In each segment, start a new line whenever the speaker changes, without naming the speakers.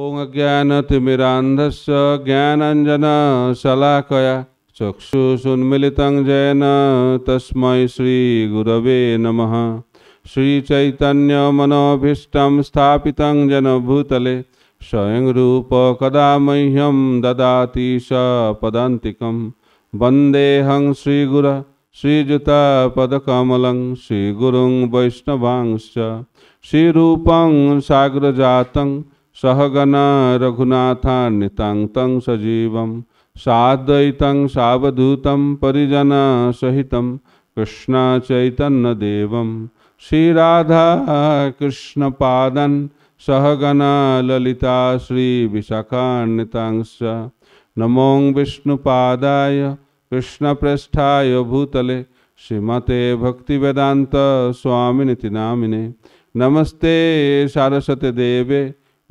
ओं अज्ञानतिमिरान्धस्य ज्ञानाञ्जनशलाकया चक्षुषुन्मिलितं जैन तस्मै श्रीगुरवे नमः श्रीचैतन्यमनोभीष्टं स्थापितं जनभूतले स्वयं रूपकदा मह्यं ददाति स पदान्तिकं वन्देऽहं श्रीगुर श्रीयुतापदकमलं श्रीगुरुं वैष्णवांश्च श्रीरूपं साग्रजातं सहगना रघुनाथान्यतांग सजीव सादयितं सवधूत परिजन सहित कृष्ण चैतन्य देवं श्रीराधा कृष्णपादन सहगना ललिता श्री विशाखान्वितांश नमो विष्णुपादाय कृष्णप्रेष्ठाय भूतले श्रीमते भक्ति स्वामिनिति नामिने नमस्ते सारस्वते देवे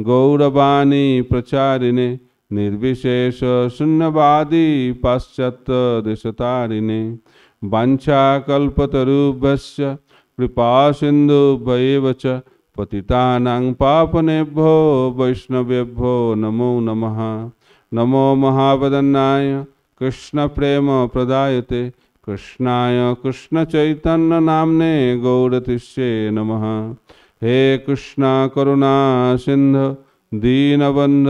गौरवाणी प्रचारिणे निर्विशेष शून्यवादी पाश्चात्य देशतारिणे वाञ्छाकल्पतरुभ्यश्च कृपासिन्धुभ्यैव च पतितानां पापनेभ्यो वैष्णवेभ्यो नमो नमः नमो महावदन्नाय कृष्णप्रेमप्रदायते कृष्णाय कृष्णचैतन्यनाम्ने गौरतिष्ये नमः हे कृष्णा करुणा सिंध दीनबंध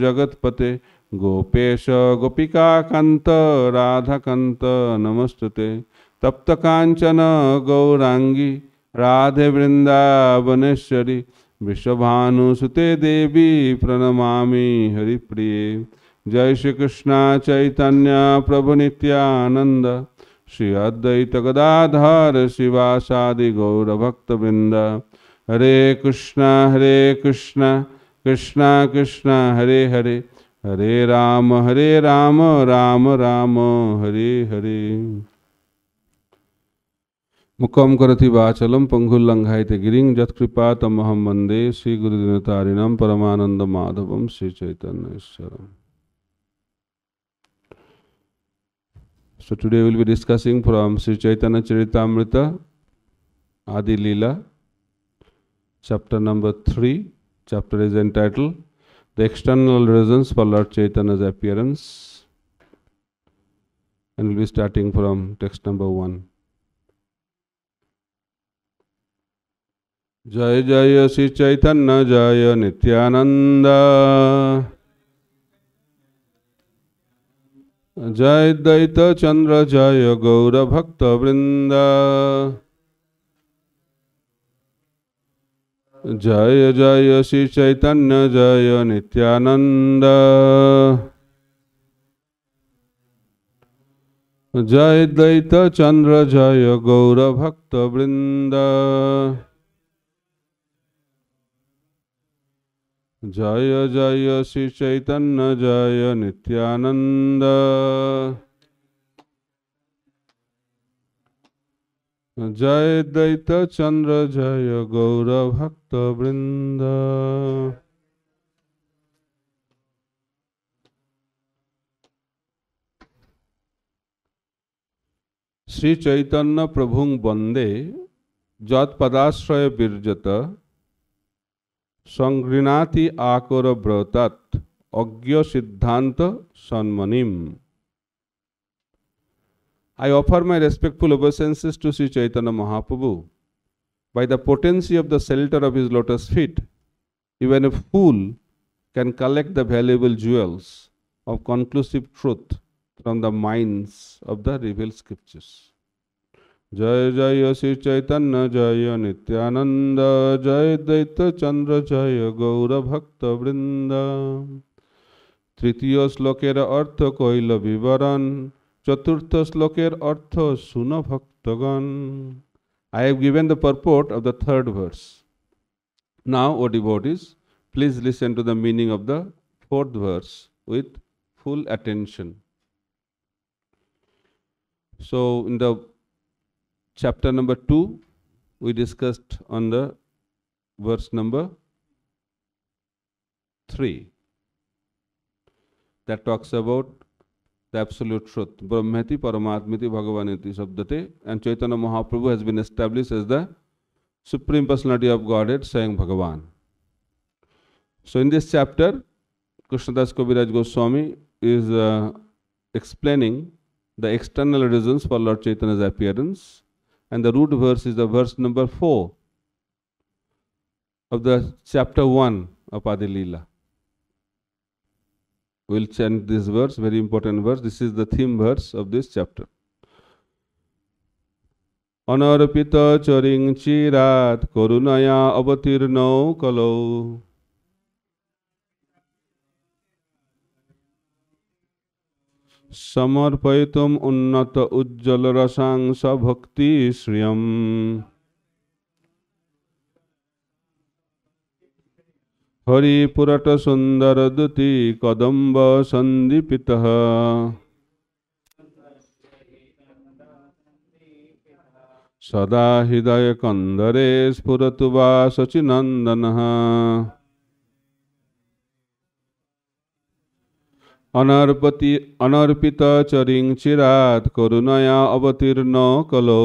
जगतपते गोपेश गोपिकाकांत राधाकांत नमस्ते तप्त कांचन गौरांगी राधे वृंदावनेश्वरी विश्वभानुसुते देवी प्रणमामि हरिप्रिये जय श्री कृष्णा चैतन्य प्रभु नित्यानंद श्री अद्वैत गदाधर शिवासादि गौरभक्तबिंद हरे कृष्णा हरे कृष्णा कृष्णा कृष्णा हरे हरे हरे राम हरे राम राम राम हरे हरे मुखम करति वाचलम पंगुल्लंघायते गिरी जत्कृपा तमहम वंदे श्री परमाधव परमानंद माधवम Shri चैतन्यश्वरम So today we will be chapter number 3. Chapter is entitled The External Reasons for Lord Chaitanya's Appearance and we'll be starting from text number 1. जय जय श्री चैतन्य जय नित्यानंद जय दैत चंद्र जय गौर भक्त वृंदा जय जय श्री चैतन्य जय नित्यानंद जय दैत चंद्र जय गौर भक्त वृंद जय जय श्री चैतन्य जय नित्यानंद जय दैत चंद्र जय गौर भक्त ভক্তবৃন্দ শ্রীচৈতন্যপ্রভুং বন্দে যৎপদাশ্রয় বীর্যত সংগৃণাতি আকরব্রতৎ অজ্ঞ সিদ্ধান্ত সন্মনিম I offer my respectful obeisances to Sri Chaitanya Mahaprabhu by the potency of the shelter of his lotus feet, even a fool can collect the valuable jewels of conclusive truth from the minds of the revealed scriptures. जय जय श्री चैतन्य जय नित्यानंद जय दैत चंद्र जय গৌরভক্ত বৃন্দ তৃতীয় শ্লোকের অর্থ কইল বিবরণ চতুর্থ শ্লোকের অর্থ শুন ভক্তগণ I have given the purport of the third verse. Now, O devotees, please listen to the meaning of the fourth verse with full attention. So, in the chapter number 2, we discussed on the verse number 3 that talks about the absolute truth. Brahmeti Paramatmiti bhagavaneti shabdate And Chaitanya Mahaprabhu has been established as the Supreme Personality of Godhead, saying Bhagavan. So in this chapter, Krishnadas Kaviraj Goswami is uh, explaining the external reasons for Lord Chaitanya's appearance. And the root verse is the verse number 4 of the chapter 1 of Adi Leela. We'll chant this verse, very important verse. This is the theme verse of this chapter. অনর্পিত চরিং চিরাত করুণয়া অবতীর্ণ কলৌ সমর্পয়িতুম উন্নত উজ্জ্বল রসাংস ভক্তি শ্রিয়ম हरिपुरट दुति कदम्ब संदीपित सदा हृदय कंदरे स्फुरतु वा शचिनन्दनः अनर्पति चरिंग चिरात करुणया अवतीर्ण कलौ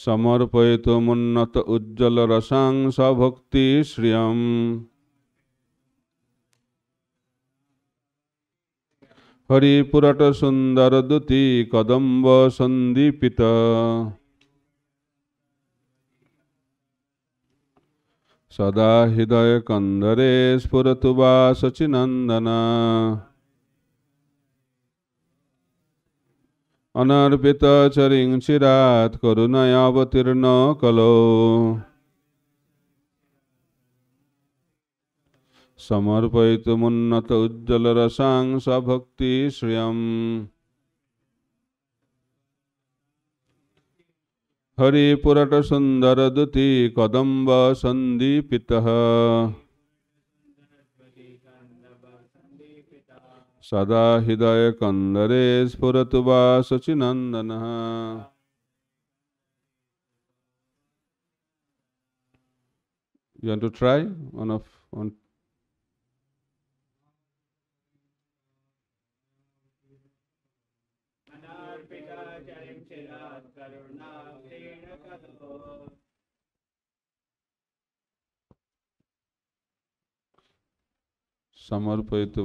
समर्पयितुमुन्नत हरिपुरट सुंदर हरिपुरटसुन्दरदुति कदम्ब संदीपित सदा कंदरे स्फुरतु वा सचिनंदना अनर्पित অনার্পিত চরিং চিরাত করুণায় অবতীর্ণ কলো समर्पयितुमुन्नत हरिपुरट सुंदर दुति कदम्ब सन्दीपितः सदा हृदयकन्दरे स्फुर वा शचिनन्दनः You want to try one of one? समर्पयतु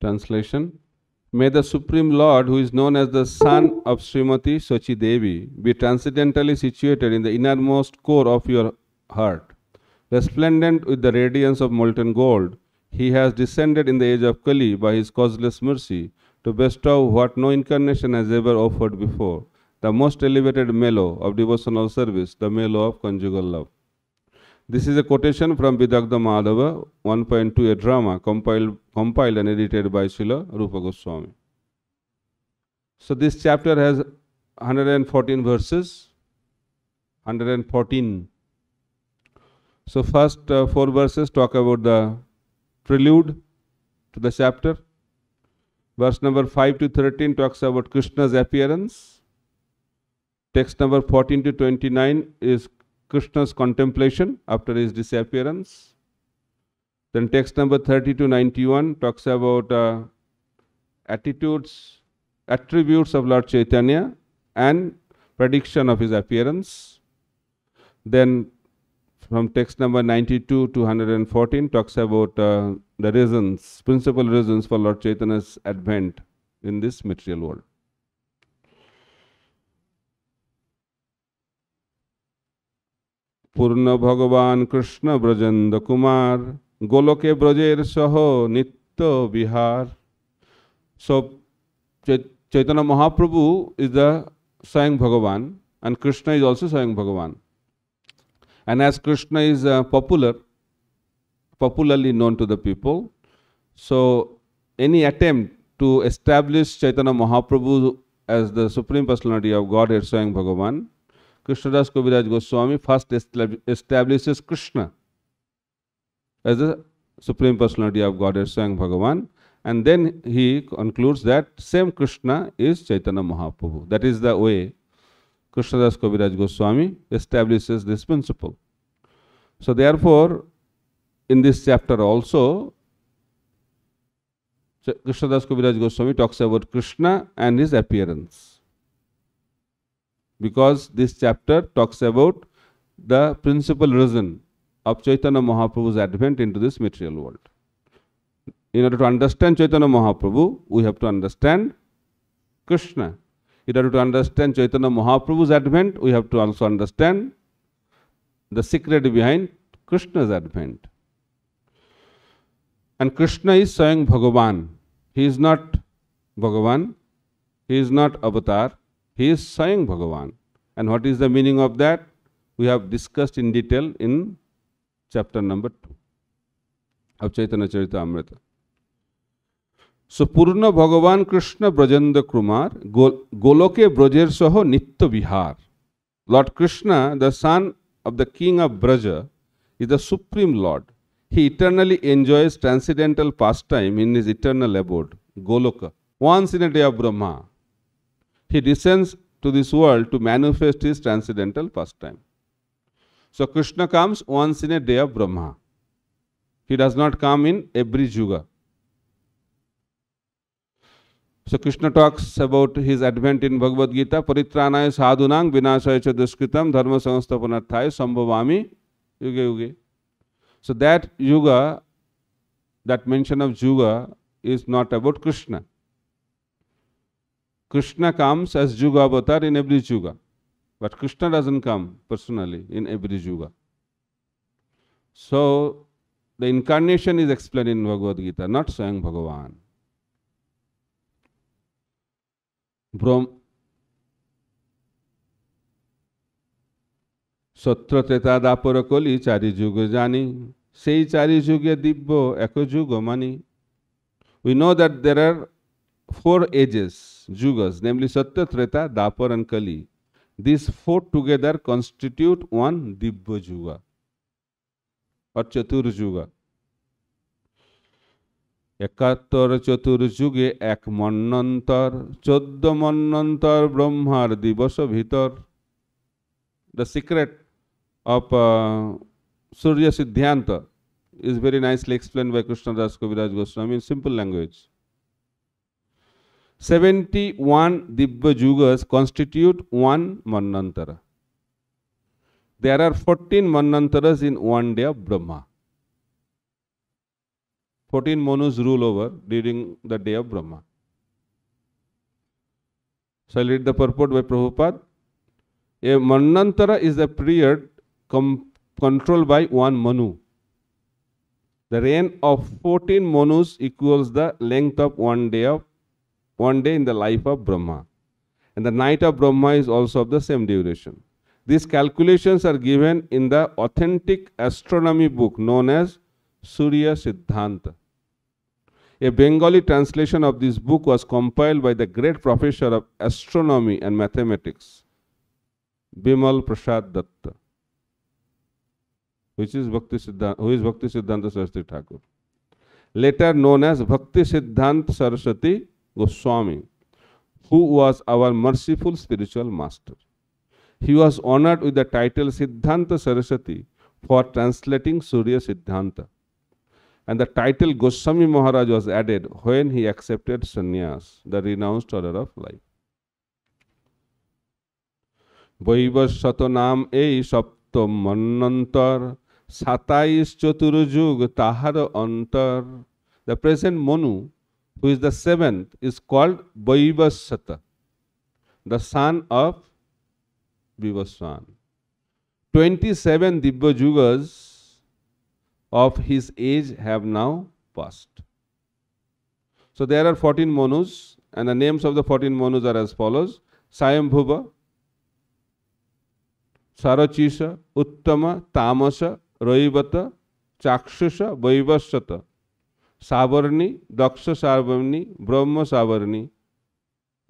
Translation May the Supreme Lord, who is known as the Son of Srimati Sochi Devi, be transcendently situated in the innermost core of your heart, resplendent with the radiance of molten gold he has descended in the age of Kali by his causeless mercy to bestow what no incarnation has ever offered before, the most elevated mellow of devotional service, the mellow of conjugal love. This is a quotation from Vidagda Madhava 1.2, a drama compiled, compiled and edited by Srila Rupa Goswami. So this chapter has 114 verses. 114. So first uh, four verses talk about the prelude to the chapter. Verse number 5 to 13 talks about Krishna's appearance. Text number 14 to 29 is Krishna's contemplation after his disappearance. Then text number 30 to 91 talks about uh, attitudes, attributes of Lord Chaitanya and prediction of his appearance. Then from text number 92 to 114 talks about uh, the reasons, principal reasons for Lord Chaitanya's advent in this material world. Purna Bhagavan Krishna Brajanda Kumar Goloke Brajer Saho Nitto Bihar. So Chaitanya Mahaprabhu is the Sayang Bhagavan and Krishna is also Sayang Bhagavan. And as Krishna is uh, popular, popularly known to the people, so any attempt to establish Chaitanya Mahaprabhu as the Supreme Personality of Godhead, Swayam Bhagavan, Krishnadas Kaviraj Goswami first establishes Krishna as the Supreme Personality of Godhead, Swayam Bhagavan, and then he concludes that same Krishna is Chaitanya Mahaprabhu. That is the way Krishnadas Kaviraj Goswami establishes this principle. So therefore, in this chapter also, Krishnadas Kaviraj Goswami talks about Krishna and his appearance. Because this chapter talks about the principal reason of Chaitanya Mahaprabhu's advent into this material world. In order to understand Chaitanya Mahaprabhu, we have to understand Krishna In order to understand Chaitanya Mahaprabhu's advent, we have to also understand the secret behind Krishna's advent. And Krishna is saying Bhagavan. He is not Bhagavan. He is not Avatar. He is saying Bhagavan. And what is the meaning of that? We have discussed in detail in chapter number 2 of Chaitanya Charitamrita. সুপূর্ণ ভগবান কৃষ্ণ ব্রজেন্দ্র কুমার গোলকে ব্রজের সহ নিত্য বিহার lord Krishna the son of the king of Braj is the supreme lord he eternally enjoys transcendental pastime in his eternal abode Goloka. Once in a day of Brahma, he descends to this world to manifest his transcendental pastime. So Krishna comes once in a day of Brahma. He does not come in every Juga. So Krishna talks about his advent in Bhagavad Gita, Paritranaya sadhunang vinasaya cha duskritam dharma samstapanarthaya sambhavami yuga yuga. So that yuga, that mention of yuga is not about Krishna. Krishna comes as yuga avatar in every yuga. But Krishna doesn't come personally in every yuga. So the incarnation is explained in Bhagavad Gita, not saying Bhagavan. भ्रम सत्र त्रेता दापर कलि चारिजुग जानी से चारिजुगे दिव्य एक युग मानी we know that there are four ages जुगज namely Satya Treta Dvapara and Kali this four together constitute one divya yuga और चतुर्युगा একাত্তর চতুর্যুগে এক মন্নন্তর চোদ্দ মন্নন্তর ব্রহ্মার দিবস ভিতর দ্য সিক্রেট অফ সূর্য সিদ্ধান্ত is very nicely explained by Krishnadas Kaviraj Goswami in simple language. 71 Dibba Jugas constitute one Manantara. There are 14 Manantaras in one day of Brahma. 14 monus rule over during the day of Brahma. So I read the purport by Prabhupada. A Manantara is a period controlled by one Manu. The reign of 14 monus equals the length of one day of one day in the life of Brahma. And the night of Brahma is also of the same duration. These calculations are given in the authentic astronomy book known as Surya Siddhanta. A Bengali translation of this book was compiled by the great professor of astronomy and mathematics, Bimal Prasad Datta, which is Bhakti Siddhanta, who is Bhakti Siddhanta Saraswati Thakur, later known as Bhakti Siddhanta Saraswati Goswami, who was our merciful spiritual master. He was honored with the title Siddhanta Saraswati for translating Surya Siddhanta. and the title Goswami Maharaj was added when he accepted sannyas, the renounced order of life. বৈবশতনাম এই সপ্তম মন্নন্তর সাতাইশ চতুর্যুগ তাহার অন্তর the present Manu who is the seventh is called Vaivasvata the son of Vivasvan twenty seven divya যুগস of his age have now passed. So there are 14 monus and the names of the 14 monus are as follows. Sayambhuva, Sarachisha, Uttama, Tamasa, Roivata, Chakshusha, Vaivasata, Savarni, Daksha Savarni, Brahma Savarni,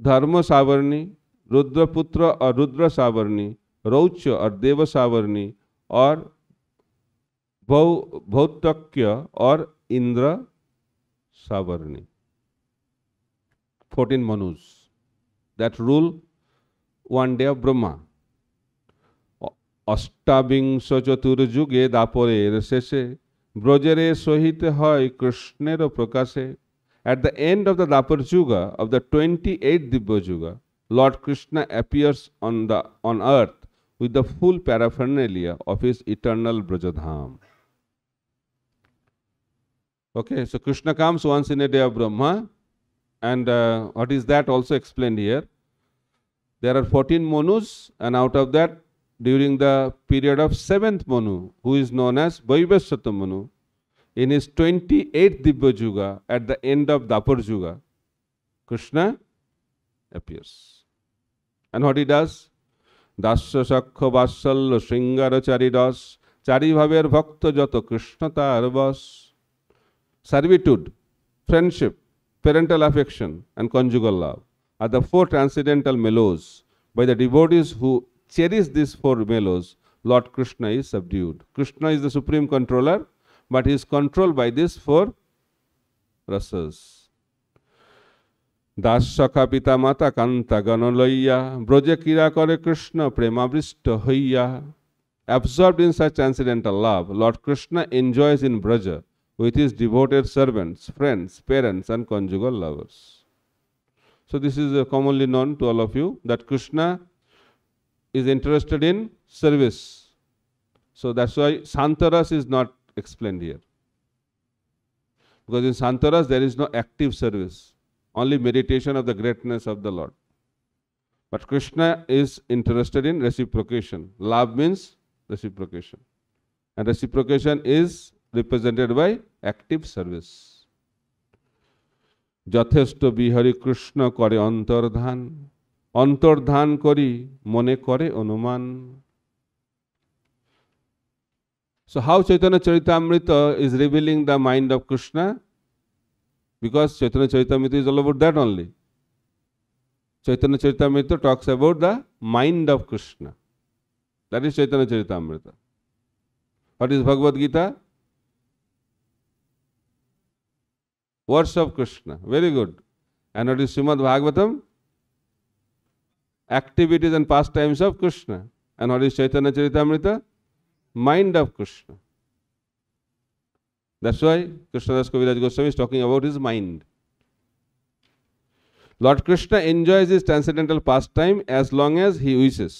Dharma Savarni, Rudraputra और रुद्र सावरणी रौच्य और देव सावरणी और भौ भौतक्य और Indra Savarni fourteen मनुज that rule one day of Brahma অষ্টাবিংশ চতুর্যুগে দাপরের শেষে ব্রজেরে সহিত হয় কৃষ্ণের প্রকাশে At the end of the Dapar Juga, of the 28th Dibya Juga, Lord Krishna appears on, the, on earth with the full paraphernalia of his eternal Brajadham. Okay, so Krishna comes once in a day of Brahma, and uh, what is that also explained here. There are 14 monus, and out of that, during the period of seventh monu, who is known as Vaivasvata in his 28th Dibya Juga, at the end of Dapar Juga, Krishna appears. And what he does? দাস্য সাক্ষ Vasal শৃঙ্গার চারি রস চারি ভাবের ভক্ত যত servitude, friendship, parental affection, and conjugal love are the four transcendental mellows. By the devotees who cherish these four mellows, Lord Krishna is subdued. Krishna is the supreme controller, but he is controlled by these four rasas. Das সখা পিতা মাতা কান্তা গণ লইয়া ব্রজে ক্রীড়া করে কৃষ্ণ প্রেমাবৃষ্ট হইয়া Absorbed in such transcendental love, Lord Krishna enjoys in Braja with his devoted servants, friends, parents, and conjugal lovers. So, this is uh, commonly known to all of you that Krishna is interested in service. So, that's why Santaras is not explained here. Because in Santaras there is no active service, only meditation of the greatness of the Lord. But Krishna is interested in reciprocation. Love means reciprocation. And reciprocation is represented by active service. krishna kare antar dhan, antar dhan kari mone kare anuman. So how Chaitanya Charitamrita is revealing the mind of Krishna? Because Chaitanya Charitamrita is all about that only. Chaitanya Charitamrita talks about the mind of Krishna. That is Chaitanya Charitamrita. What is Bhagavad Gita? Words of Krishna very good and not is Srimad Bhagavatam activities and pastimes of Krishna and not is Chaitanya Charitamrita mind of Krishna that's why Krishnadas Kaviraj Goswami is talking about his mind lord Krishna enjoy his transcendental pastime as long as he wishes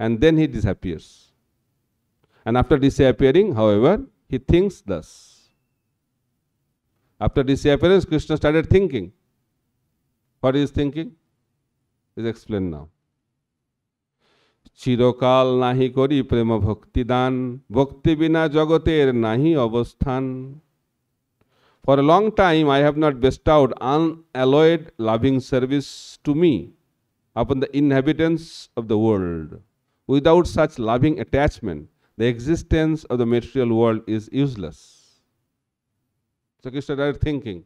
and then he disappears and after disappearing however he thinks thus After disappearance Krishna started thinking. What is thinking? Is explained now. চিরকাল নাহি করি প্রেম ভক্তিদান ভক্তি বিনা জগতের নাহি অবস্থান For a long time, I have not bestowed unalloyed loving service to me upon the inhabitants of the world. Without such loving attachment, the existence of the material world is useless. So Krishna started thinking,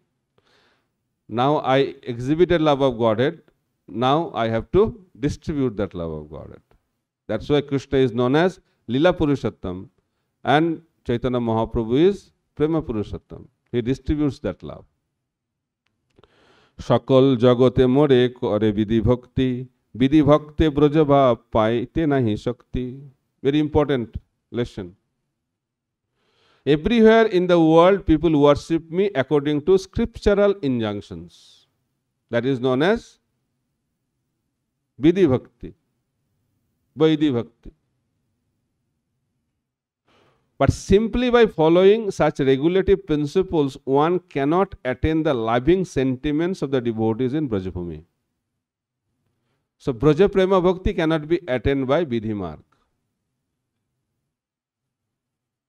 now I exhibited love of Godhead, now I have to distribute that love of Godhead. That's why Krishna is known as Lila Purushattam and Chaitanya Mahaprabhu is Prema Purushattam. He distributes that love. সকল জগতে more করে বিধি ভক্তি বিধি ভক্তে ব্রজভাব পাইতে নাহি শক্তি very important lesson Everywhere in the world, people worship me according to scriptural injunctions. That is known as Vidhi Bhakti, Vaidhi Bhakti. But simply by following such regulative principles, one cannot attain the loving sentiments of the devotees in Brajabhumi. So, Braja Prema Bhakti cannot be attained by Vidhi Mark.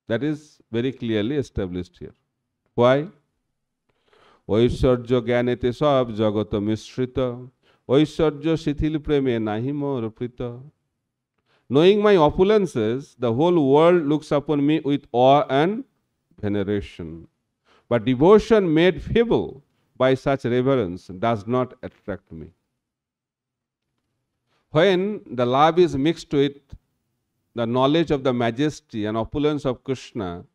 That is very clearly established here. Why? ঐশ্বর্য জ্ঞানেতে সব জগত মিশ্রিত ঐশ্বর্য শিথিল প্রেমে নাহি মোর Knowing my opulences, the whole world looks upon me with awe and veneration. But devotion made feeble by such reverence does not attract me. When the love is mixed with the knowledge of the majesty and opulence of Krishna,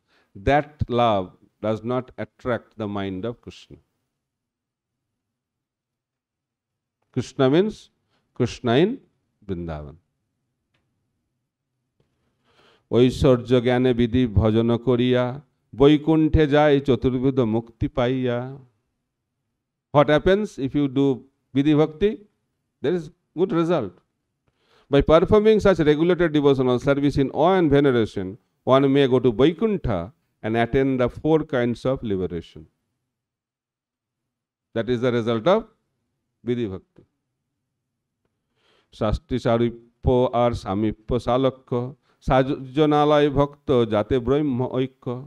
that love does not attract the mind of Krishna. Krishna means Krishna in Vrindavan. ঐশ্বর্য জ্ঞানে বিধি ভজন করিয়া বৈকুণ্ঠে যায় চতুর্বিধ মুক্তি পাইয়া what happens if you do vidhi bhakti there is good result By performing such regulated devotional service in awe and veneration, one may go to Vaikuntha and attain the four kinds of liberation. That is the result of Vidhi Bhakti. Shasti Saripo Ar Samippo Salakko Sajjanalai Bhakto Jate Brahma Oikko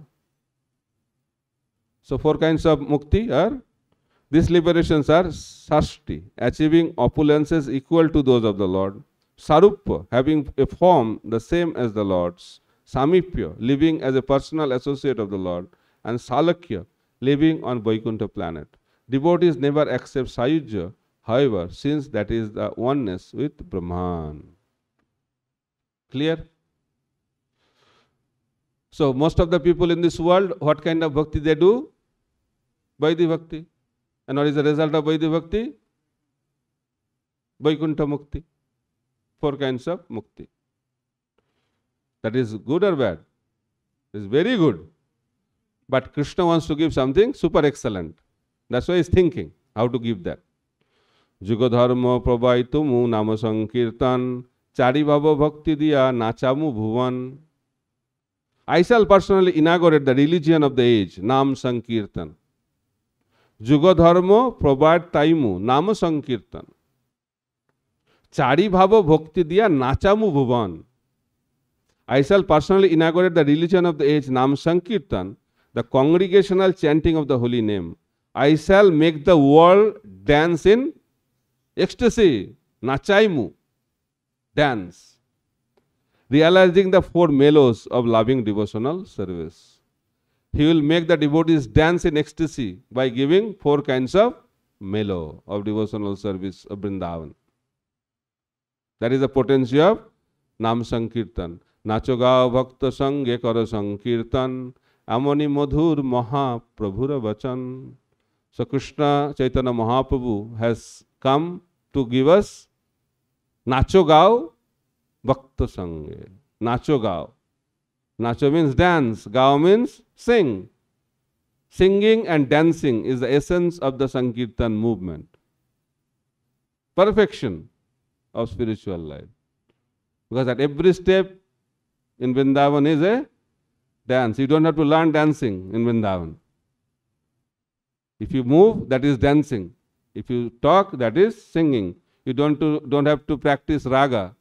So four kinds of Mukti are these liberations are Shasti, achieving opulences equal to those of the Lord. Sarupa, having a form the same as the Lord's, Samipya, living as a personal associate of the Lord, and Salakya, living on Vaikuntha planet. Devotees never accept Sayuja, however, since that is the oneness with Brahman. Clear? So, most of the people in this world, what kind of bhakti they do? Vaidhi bhakti. And what is the result of Vaidhi bhakti? Vaikuntha mukti. four kinds of mukti. That is good or bad? It is very good. But Krishna wants to give something super excellent. That's why he's thinking how to give that. যুগধর্ম প্রবাহিত মু নাম সংকীর্তন চারিভাব ভক্তি দিয়া নাচামু ভুবন I shall personally inaugurate the religion of the age, Nam Sankirtan. Jugadharma Prabhat Taimu, Nam Sankirtan. Charivav bhakti diya nachamu bhuvan. I shall personally inaugurate the religion of the age Nam Sankirtan, the congregational chanting of the holy name. I shall make the world dance in ecstasy, nachaimu, dance, realizing the four mellows of loving devotional service. He will make the devotees dance in ecstasy by giving four kinds of mellow of devotional service of Vrindavan. That is the potency of nama sankirtan नाचो गाओ भक्त संगे कर संकीर्तन एमनी मधुर महाप्रभुर वचन so Krishna Chaitanya Mahaprabhu has come to give us नाचो गाओ भक्त संगे नाचो गाओ नाचो मीन्स डांस गाओ means sing singing and dancing is the essence of the sankirtan movement perfection of spiritual life. Because at every step in Vrindavan is a dance. You don't have to learn dancing in Vrindavan. If you move, that is dancing. If you talk, that is singing. You don't, to, don't have to practice raga.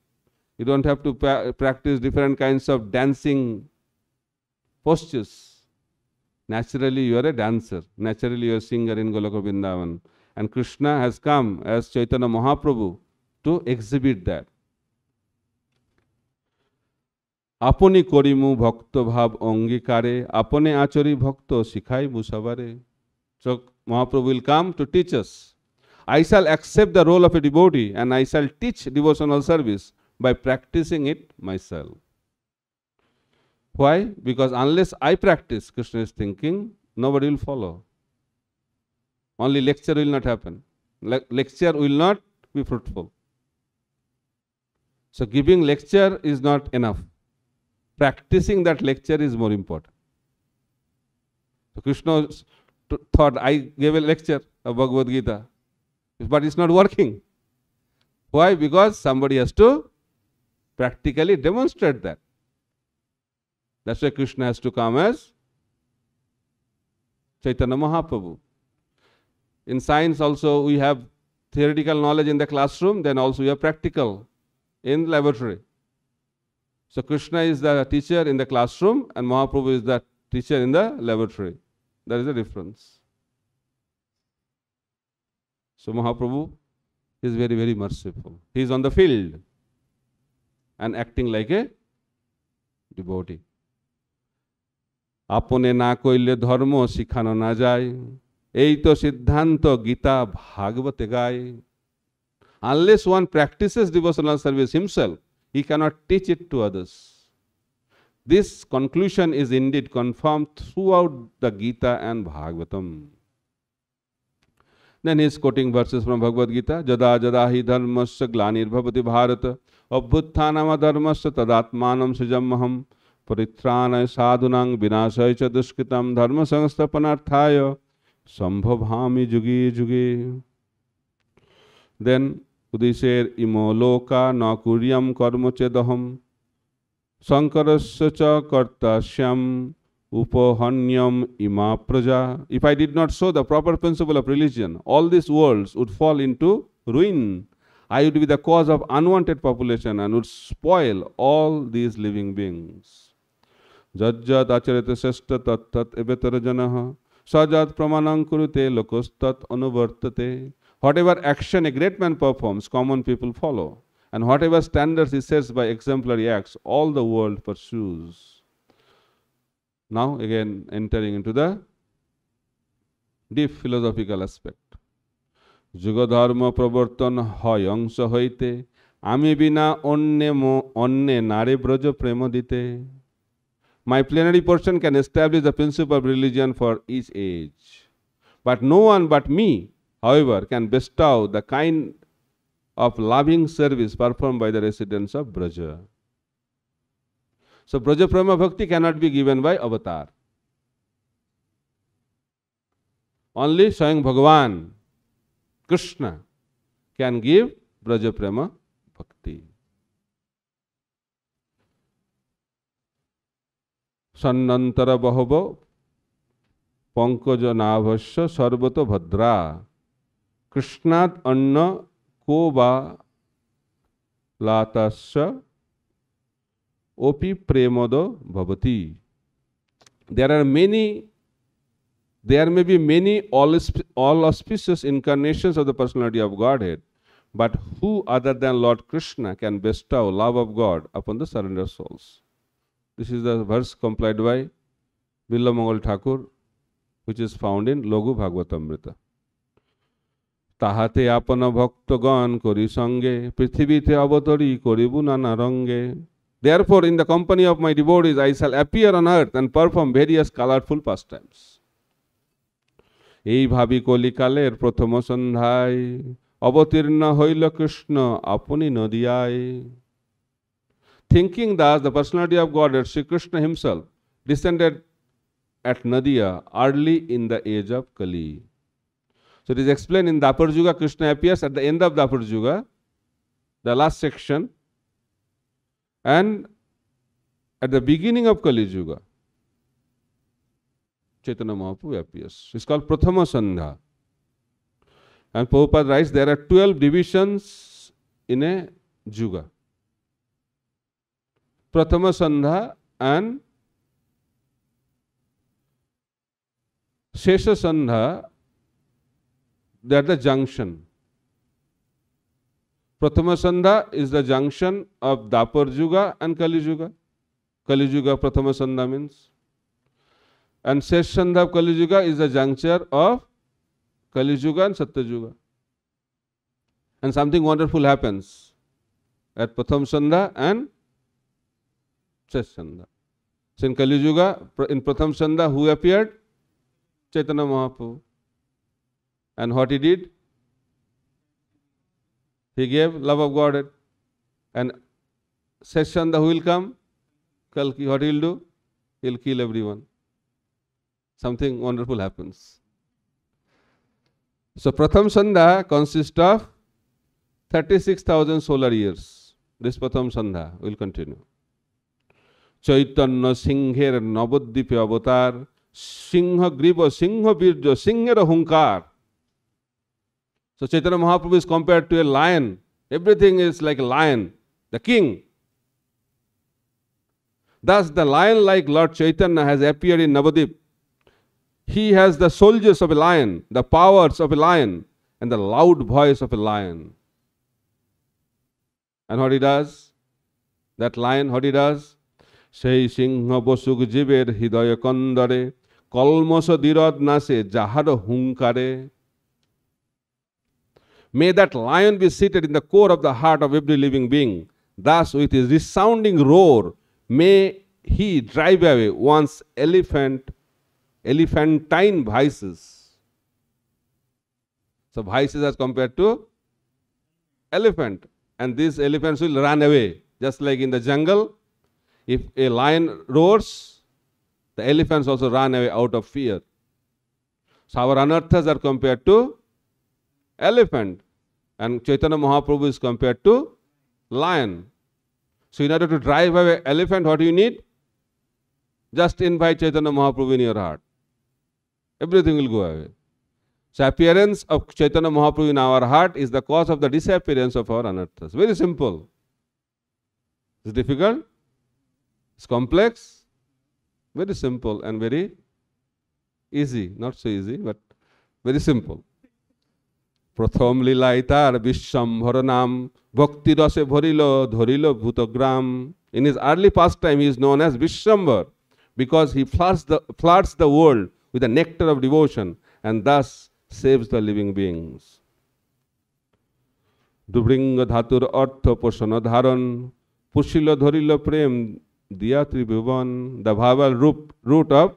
You don't have to pra- practice different kinds of dancing postures. Naturally, you are a dancer. Naturally, you are a singer in Goloka Vrindavan. And Krishna has come as Chaitanya Mahaprabhu to exhibit that. আপনি করিমু ভক্ত ভাব অঙ্গীকারে achari আচরি shikhai শিখাইমু সবারে So Mahaprabhu will come to teach us. I shall accept the role of a devotee and I shall teach devotional service by practicing it myself. Why? Because unless I practice Krishna's thinking, nobody will follow. Only lecture will not happen. Le- lecture will not be fruitful. So giving lecture is not enough. Practicing that lecture is more important. So Krishna thought, I gave a lecture of Bhagavad Gita, but it's not working. Why? Because somebody has to practically demonstrate that. That's why Krishna has to come as Chaitanya Mahaprabhu. In science also we have theoretical knowledge in the classroom, then also we have practical. in laboratory. So Krishna is the teacher in the classroom and Mahaprabhu is the teacher in the laboratory. that is a difference. So Mahaprabhu is very, very merciful. He is on the field and acting like a devotee. আপনে না কইলে ধর্ম শিখানো না যায় এই তো সিদ্ধান্ত গীতা ভাগবতে গায় unless one practices devotional service himself, he cannot teach it to others. This conclusion is indeed confirmed throughout the Gita and Bhagavatam. Then he is quoting verses from Bhagavad Gita. Jada jada hi dharmasya glanir bhavati bharata abhutthanama dharmasya tadatmanam sujamaham परित्राणाय साधुनांग vinashay cha duskitam dharma संस्थापनार्थाय संभवामी जुगे जुगे Then উদিশের ইমলোকা নকুরিয়ম কর্মচেদহম শঙ্করস্য চ কর্তাস্যাম উপহন্যম ima praja if i did not show the proper principle of religion all these worlds would fall into ruin i would be the cause of unwanted population and would spoil all these living beings যজ্জত আচরিত শ্রেষ্ঠ তত্তৎ এবেতর জন সজাত প্রমাণং কুরুতে লোকস্তৎ অনুবর্ততে Whatever action a great man performs, common people follow. And whatever standards he sets by exemplary acts, all the world pursues. Now, again, entering into the deep philosophical aspect. যুগধর্ম প্রবর্তন হয় অংশ Ami Bina Onne Mo Onne Nare Brajo Premo Dite. My plenary portion can establish the principle of religion for each age. But no one but me however, can bestow the kind of loving service performed by the residents of Braja. So, Braja Prema Bhakti cannot be given by avatar. Only Swayam Bhagavan, Krishna, can give Braja Prema Bhakti. सन्नतर बहुव Pankaj नाभस्य सर्वतो भद्रा कृष्णात अन्न को बात ओपी प्रेमोद भवती there are many there may be many all all auspicious incarnation of the personality of Godhead but who other than lord Krishna can bestow love of God upon the surrender souls this is the verse compiled by Bilvamangal Thakur which is found in Laghu Bhagavat Amrita তাহাতে আপন ভক্তগণ করি সঙ্গে পৃথিবীতে অবতরি করিবু নানা রঙ্গে Therefore, in the company of my devotees, I shall appear on earth and perform various colorful pastimes. এই ভাবি কলিকালের প্রথম সন্ধ্যায় অবতীর্ণ হইল krishna আপনি নদিয়ায় Thinking thus, the personality of Godhead, Sri Krishna himself, descended at Nadia early in the age of Kali. So it is explained in Dapar Yuga, Krishna appears at the end of Dapar Yuga, the last section, and at the beginning of Kali Yuga, Chaitanya Mahaprabhu appears. It's called Prathama Sandha. And Prabhupada writes there are 12 divisions in a Yuga. Prathama Sandha and Shesha Sandha they are the junction. Prathama Sandha is the junction of Dapar Yuga and Kali Yuga. Kali Yuga Prathama Sandha means. And Sandha of Kali Yuga is the juncture of Kali Yuga and Satya Yuga. And something wonderful happens at Sandha and Sandha. So in Kali Yuga, in Sandha, who appeared? Chaitanya Mahaprabhu. And what he did? He gave love of God. And session the who will come? Kalki, what he will do? He will kill everyone. Something wonderful happens. So Pratham Sandha consists of 36,000 solar years. This Pratham Sandha will continue. चैतन्य सिंहर नवद्वीप अवतार सिंह ग्रीव सिंह बीर्ज सिंहर হুঙ্কার So Chaitanya Mahaprabhu is compared to a lion. Everything is like a lion, the king. Thus, the lion like Lord Chaitanya has appeared in Navadip. He has the soldiers of a lion, the powers of a lion, and the loud voice of a lion. And what he does? That lion, what he does? সেই সিংহ বসুক জীবের হৃদয় কন্দরে columns নাসে যাহার হুঙ্কারে May that lion be seated in the core of the heart of every living being. Thus, with his resounding roar, may he drive away one's elephant, elephantine vices. So, vices as compared to elephant. And these elephants will run away, just like in the jungle. If a lion roars, the elephants also run away out of fear. So, our anarthas are compared to elephant. And Chaitanya Mahaprabhu is compared to lion. So in order to drive away elephant, what do you need? Just invite Chaitanya Mahaprabhu in your heart. Everything will go away. So appearance of Chaitanya Mahaprabhu in our heart is the cause of the disappearance of our anarthas. Very simple. It's difficult. It's complex. Very simple and very easy. Not so easy, but very simple. প্রথম লীলায় তার বিশ্বম্ভর নাম ভক্তিরসে ভরিল ধরিল ভূতগ্রাম in his early first time is known as Vishwambara because he floods the floods the world with the nectar of devotion and thus saves the living beings দুভৃঙ্গ ধাতুর অর্থ পোষণ ধারণ পুষিল ধরিল প্রেম দিয়া ত্রিভুবন দ্য ভাবাল রূপ root of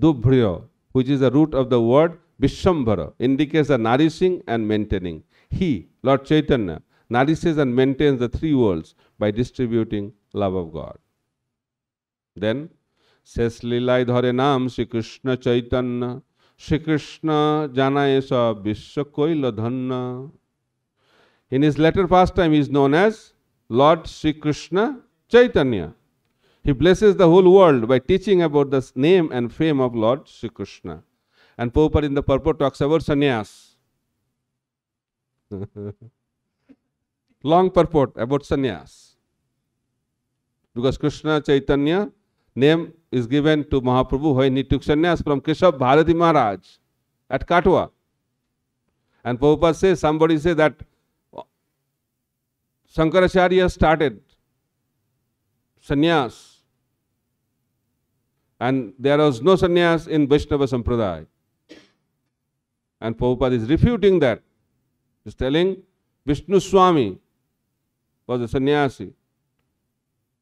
dubhrin which is the root of the word Vishwambara indicates the nourishing and maintaining. He, Lord Chaitanya, nourishes and maintains the three worlds by distributing love of God. Then, says, লীলায় ধরে নাম Krishna Chaitanya Shrikrishna Krishna সব বিশ্ব কৈল In his latter pastime, he is known as Lord Sri Krishna Chaitanya. He blesses the whole world by teaching about the name and fame of Lord Sri Krishna. And Prabhupada in the purport talks about sannyas. Long purport about sannyas. Because Krishna Chaitanya name is given to Mahaprabhu when he took sannyas from Keshav Bharati Maharaj at Katwa. And Prabhupada says, somebody say that Shankaracharya started sannyas and there was no sannyas in Vaishnava Sampradaya. And Prabhupada is refuting that. He's telling Vishnu Swami was a sannyasi.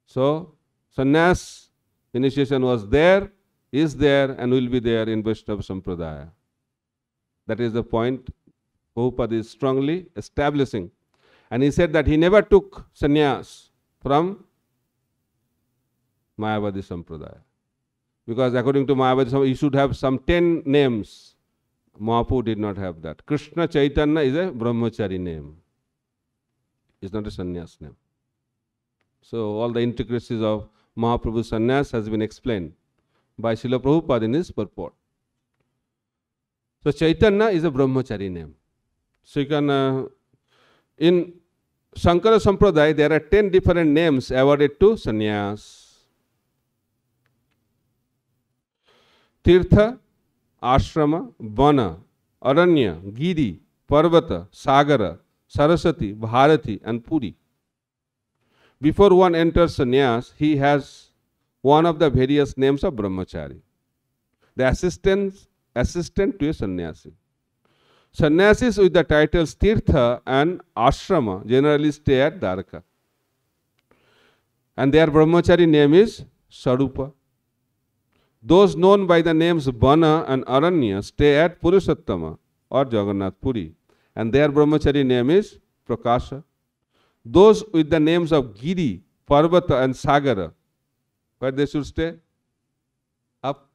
So, sannyas initiation was there, is there, and will be there in Vaishnava Sampradaya. That is the point Prabhupada is strongly establishing. And he said that he never took sannyas from Mayavadi Sampradaya. Because according to Mayavadi Sampradaya, he should have some 10 names Mahaprabhu did not have that. Krishna Chaitanya is a brahmachari name. It's not a sannyas name. So all the intricacies of Mahaprabhu sannyas has been explained by Srila Prabhupada in his purport. So Chaitanya is a brahmachari name. So you can, uh, in Shankara Sampradaya, there are 10 different names awarded to sannyas. Tirtha, Ashrama Vana Aranya Giri Parvata Sagara Saraswati Bharati and Puri before one enters न्यास he has one of the various names of brahmachari the assistant assistant to a sannyasi सन्यासीज with the titles Tirtha and Ashrama generally stay at Dwarka and the brahmachari name is Swarupa Those known by the names Bana and Aranya stay at Purushottama or Jagannath Puri, and their brahmachari name is Prakasha. Those with the names of Giri, Parvata, and Sagara, where they should stay? Up.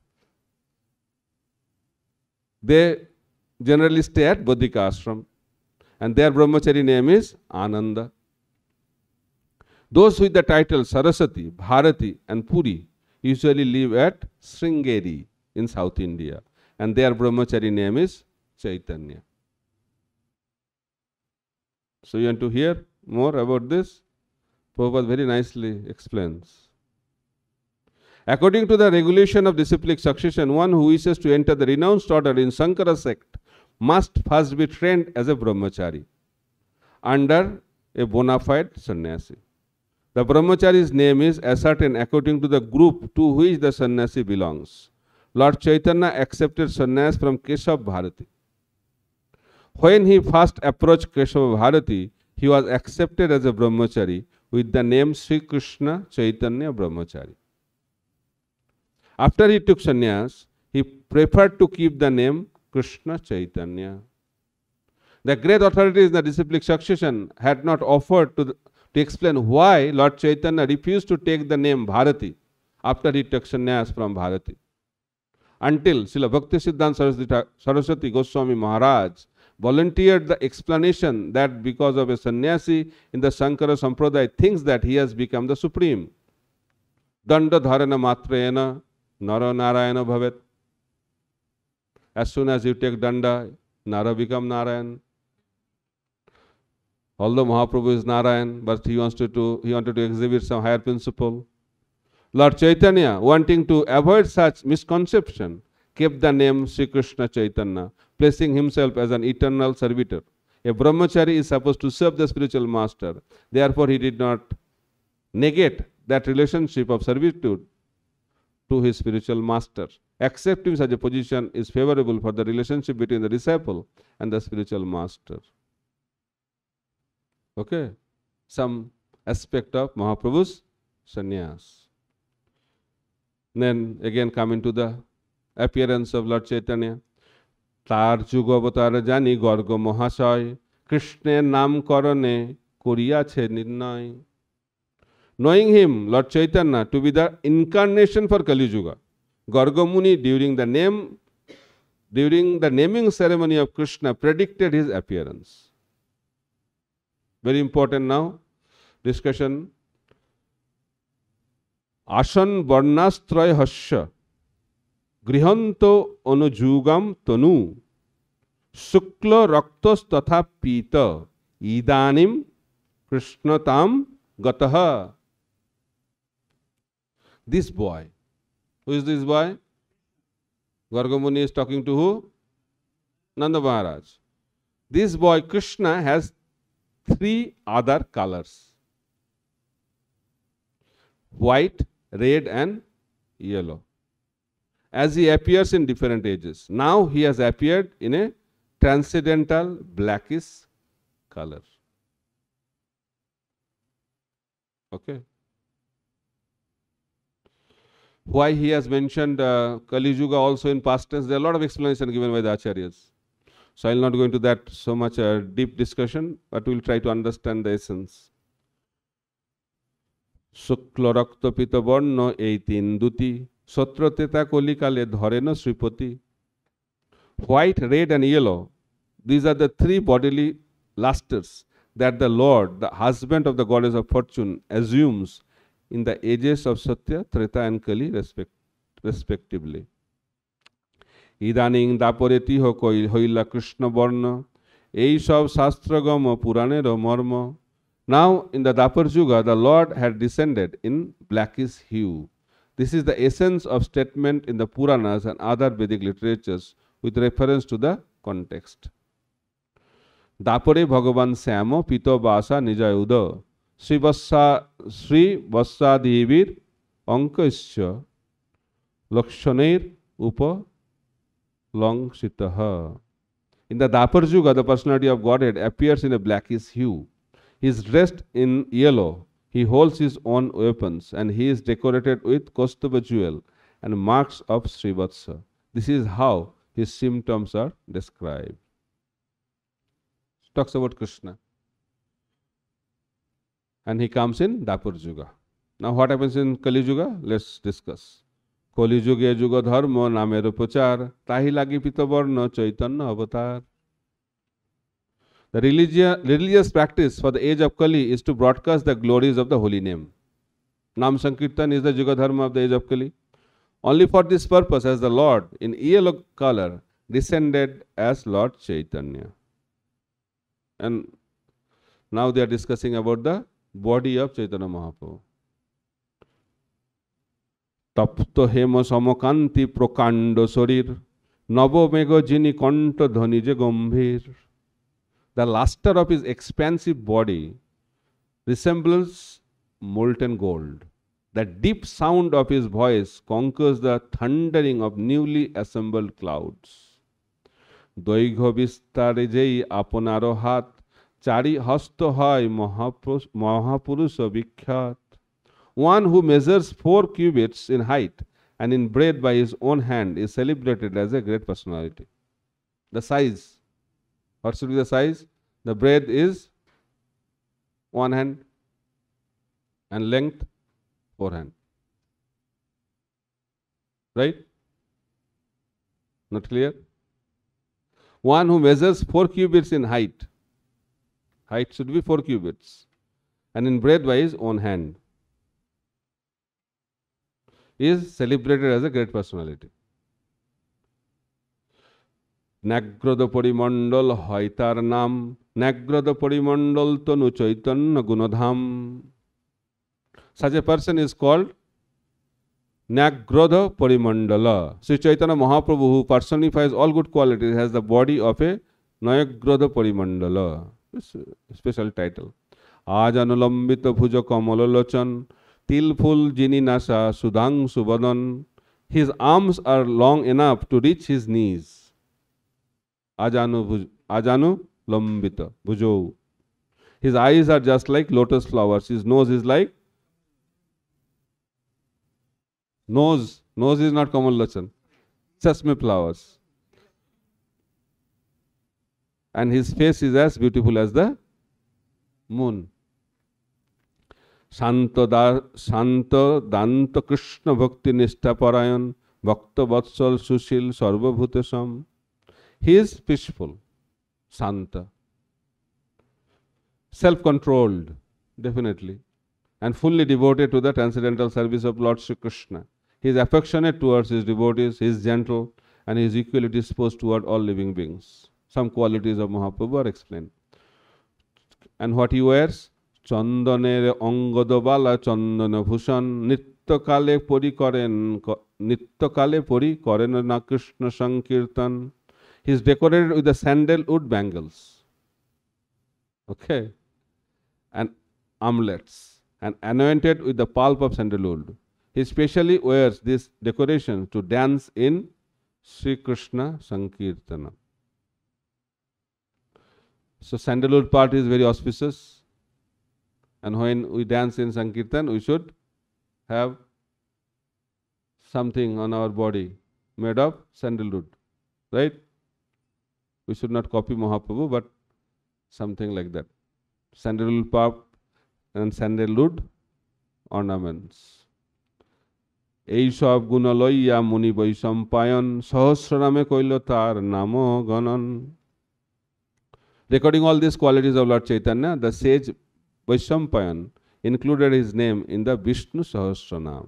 They generally stay at Bodhika Ashram, and their brahmachari name is Ananda. Those with the title Saraswati, Bharati, and Puri usually live at Sringeri in South India and their brahmachari name is Chaitanya. So you want to hear more about this? Prabhupada very nicely explains. According to the regulation of disciplic succession, one who wishes to enter the renounced order in Sankara sect must first be trained as a brahmachari under a bona fide sannyasi. The brahmachari's name is ascertained according to the group to which the sannyasi belongs. Lord Chaitanya accepted sannyas from Keshav Bharati. When he first approached Keshav Bharati, he was accepted as a brahmachari with the name Sri Krishna Chaitanya Brahmachari. After he took sannyas, he preferred to keep the name Krishna Chaitanya. The great authorities in the disciplic succession had not offered to the, to explain why Lord Chaitanya refused to take the name Bharati after he took sannyas from Bharati. Until Srila Bhakti Siddhanta Saraswati Goswami Maharaj volunteered the explanation that because of a sannyasi in the Shankara Sampradaya thinks that he has become the supreme. Danda dharana matrayana nara narayana bhavet. As soon as you take danda, nara become narayan. Although Mahaprabhu is Narayan, but he wants to, to he wanted to exhibit some higher principle. Lord Chaitanya, wanting to avoid such misconception, kept the name Sri Krishna Chaitanya, placing himself as an eternal servitor. A brahmachari is supposed to serve the spiritual master. Therefore, he did not negate that relationship of servitude to his spiritual master. Accepting such a position is favorable for the relationship between the disciple and the spiritual master okay, some aspect of Mahaprabhu's sannyas. Then again coming to the appearance of Lord Chaitanya. Tar যুগ Jani জানি গর্গ মহাশয় কৃষ্ণের knowing him, Lord Chaitanya, to be the incarnation for Kali Yuga. Gargamuni, during the name, during the naming ceremony of Krishna, predicted his appearance. very important now discussion आसन वर्णास्त्रय हस्य गृहंतो अनुजुगम तनु शुक्ल रक्तस तथा पीत इदानिम कृष्णताम गतः this boy. Who is this boy? Gargamuni is talking to who? Nanda Maharaj. This boy Krishna has three other colors white, red and yellow as he appears in different ages. Now he has appeared in a transcendental blackish color. Okay. Why he has mentioned uh, Kali Yuga also in past tense, there are a lot of explanation given by the Acharyas. So I'll not go into that so much a uh, deep discussion, but we'll try to understand the essence. শুক্ল রক্তপিত বর্ণ এই তিন দুটি সত্রতেতা কলিকালে ধরেন শ্রীপতি white red and yellow these are the three bodily lustres that the lord the husband of the goddess of fortune assumes in the ages of Satya Treta and Kali respect respectively ইদানিং দাপরে তিহ কইল হইলা কৃষ্ণবর্ণ এই সব শাস্ত্রগম পুরাণের মর্ম নাও in the Dvapara yuga the lord had descended in black his hue this is the essence of statement in the পুরানাস and other Vedic literatures with reference to the context দাপরে ভগবান শ্যাম পিত বাসা নিজয় উদ শ্রীবৎসা শ্রীবৎসাদিবীর অঙ্কস্য লক্ষণের উপ Langshitaha. In the Dapar the personality of Godhead appears in a blackish hue. He is dressed in yellow. He holds his own weapons and he is decorated with Kaustava jewel and marks of Srivatsa. This is how his symptoms are described. talks about Krishna. And he comes in Dapur Now, what happens in Kali Yuga? Let's discuss. কলিযুগে যুগ ধর্ম নামের প্রচার তাহি লাগি পিতবর্ণ চৈতন্য অবতার The religious, religious practice for the age of Kali is to broadcast the glories of the holy name. Nam Sankirtan is the Jugadharma of the age of Kali. Only for this purpose has the Lord in yellow color descended as Lord Chaitanya. And now they are discussing about the body of Chaitanya Mahaprabhu. তপ্ত হেম সমকান্তি প্রকাণ্ড শরীর নবমেঘ যিনি কণ্ঠধ্বনি যে গম্ভীর the lustre of his expensive body resembles molten gold the deep sound of his voice conquers the thundering of newly assembled clouds দৈঘ্য বিস্তারে যেই আপনারও হাত চারি হস্ত হয় মহাপুরুষ বিখ্যাত One who measures four cubits in height and in breadth by his own hand is celebrated as a great personality. The size. What should be the size? The breadth is one hand and length four hand. Right? Not clear? One who measures four cubits in height. Height should be four cubits. And in breadth by his own hand is celebrated as a great personality. ন্যাগ্রদ পরিমণ্ডল হয় তার নাম ন্যাগ্রদ পরিমণ্ডল তনু Chaitanya গুণধাম such a person is called Nyagrodha Parimandala. Sri Chaitanya Mahaprabhu, who personifies all good qualities, has the body of a Nyagrodha Parimandala. It's a special title. আজ অনুলম্বিত ভুজ Kamalochan Tilful Jininasa Sudang subadan. His arms are long enough to reach his knees. Ajanu, ajanu Lambita Bhujou. His eyes are just like lotus flowers. His nose is like nose. Nose is not common lachan. Sesame flowers. And his face is as beautiful as the moon. শান্তদা শান্ত দান্ত কৃষ্ণ ভক্তি নিষ্ঠাপরায়ণ ভক্তবৎসল সুশীল সর্বভূতেশম He is peaceful, Santa, self controlled, definitely, and fully devoted to the transcendental service of Lord Sri Krishna. He is affectionate towards his devotees, he is gentle, and he is equally disposed toward all living beings. Some qualities of Mahaprabhu are explained. And what he wears? চন্দনের অঙ্গদবালা চন্দনভূষণ নিত্যকালে পরি করেন নিত্যকালে পরি করেন না কৃষ্ণ সংকীর্তন he is decorated with the sandal wood bangles okay and amulets and anointed with the pulp of sandal wood he specially wears this decoration to dance in Srikrishna sankirtan so sandal wood part is very auspicious And when we dance in Sankirtan, we should have something on our body made of sandalwood, right? We should not copy Mahaprabhu, but something like that. Sandalwood pop and sandalwood ornaments. এই সব গুণ লইয়া মুনি বৈশম্পায়ন সহস্র নামে কইল তার নাম গণন recording all this qualities of lord Chaitanya the sage Vaishampayan included his name in the Vishnu Sahasranam.